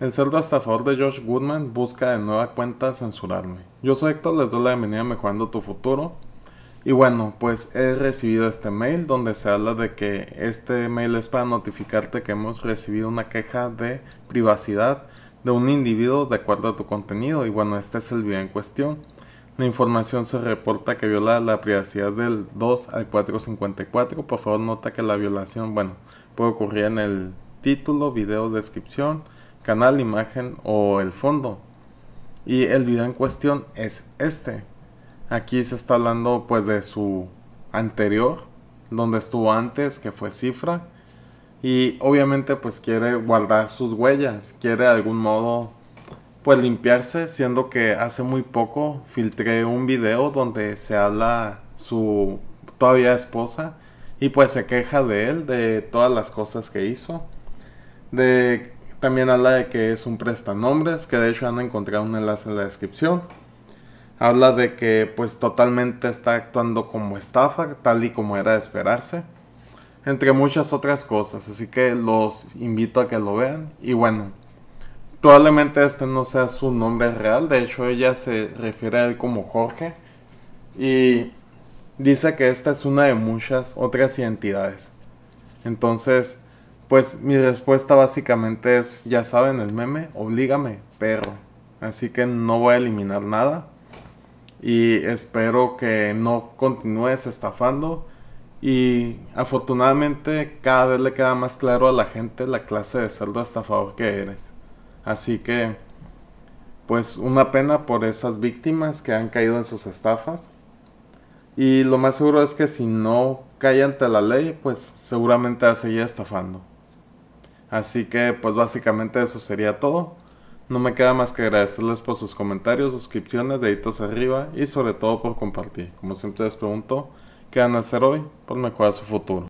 El cerdo hasta favor de Josh Goodman busca de nueva cuenta censurarme. Yo soy Héctor, les doy la bienvenida a Mejorando tu Futuro. Y bueno, pues he recibido este mail donde se habla de que este mail es para notificarte que hemos recibido una queja de privacidad de un individuo de acuerdo a tu contenido. Y bueno, este es el video en cuestión. La información se reporta que viola la privacidad del 2 al 454. Por favor, nota que la violación, bueno, puede ocurrir en el título, video, descripción canal, imagen o el fondo. Y el video en cuestión es este. Aquí se está hablando pues de su anterior, donde estuvo antes, que fue cifra. Y obviamente pues quiere guardar sus huellas, quiere de algún modo pues limpiarse, siendo que hace muy poco filtré un video donde se habla su todavía esposa y pues se queja de él, de todas las cosas que hizo, de también habla de que es un prestanombres, que de hecho han encontrado un enlace en la descripción. Habla de que pues totalmente está actuando como estafa, tal y como era de esperarse. Entre muchas otras cosas, así que los invito a que lo vean. Y bueno, probablemente este no sea su nombre real, de hecho ella se refiere a él como Jorge. Y dice que esta es una de muchas otras identidades. Entonces, pues mi respuesta básicamente es, ya saben el meme, oblígame, perro. Así que no voy a eliminar nada. Y espero que no continúes estafando. Y afortunadamente cada vez le queda más claro a la gente la clase de cerdo estafador que eres. Así que, pues una pena por esas víctimas que han caído en sus estafas. Y lo más seguro es que si no cae ante la ley, pues seguramente va a seguir estafando. Así que pues básicamente eso sería todo. No me queda más que agradecerles por sus comentarios, suscripciones, deditos arriba y sobre todo por compartir. Como siempre les pregunto, ¿qué van a hacer hoy por pues, mejorar su futuro?